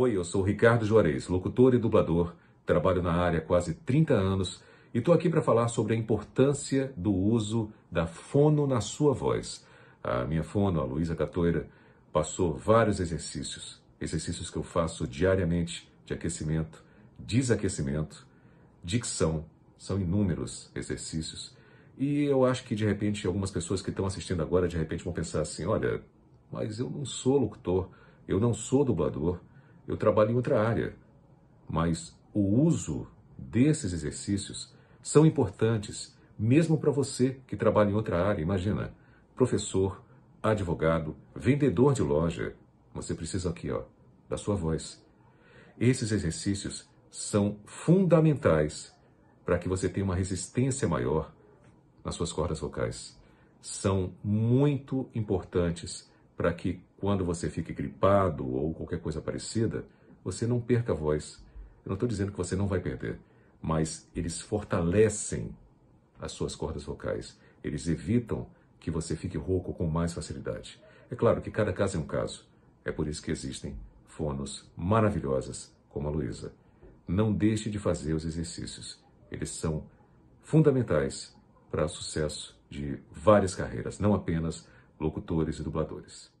Oi, eu sou Ricardo Juarez, locutor e dublador, trabalho na área há quase 30 anos e estou aqui para falar sobre a importância do uso da fono na sua voz. A minha fono, a Luísa Catoira, passou vários exercícios, exercícios que eu faço diariamente de aquecimento, desaquecimento, dicção, são inúmeros exercícios. E eu acho que de repente algumas pessoas que estão assistindo agora de repente vão pensar assim: olha, mas eu não sou locutor, eu não sou dublador, eu trabalho em outra área. Mas o uso desses exercícios são importantes, mesmo para você que trabalha em outra área. Imagina, professor, advogado, vendedor de loja. Você precisa aqui, ó, da sua voz. Esses exercícios são fundamentais para que você tenha uma resistência maior nas suas cordas vocais. São muito importantes para que quando você fique gripado ou qualquer coisa parecida, você não perca a voz. Eu não estou dizendo que você não vai perder, mas eles fortalecem as suas cordas vocais. Eles evitam que você fique rouco com mais facilidade. É claro que cada caso é um caso. É por isso que existem fonos maravilhosas como a Luísa. Não deixe de fazer os exercícios. Eles são fundamentais para o sucesso de várias carreiras, não apenas locutores e dubladores.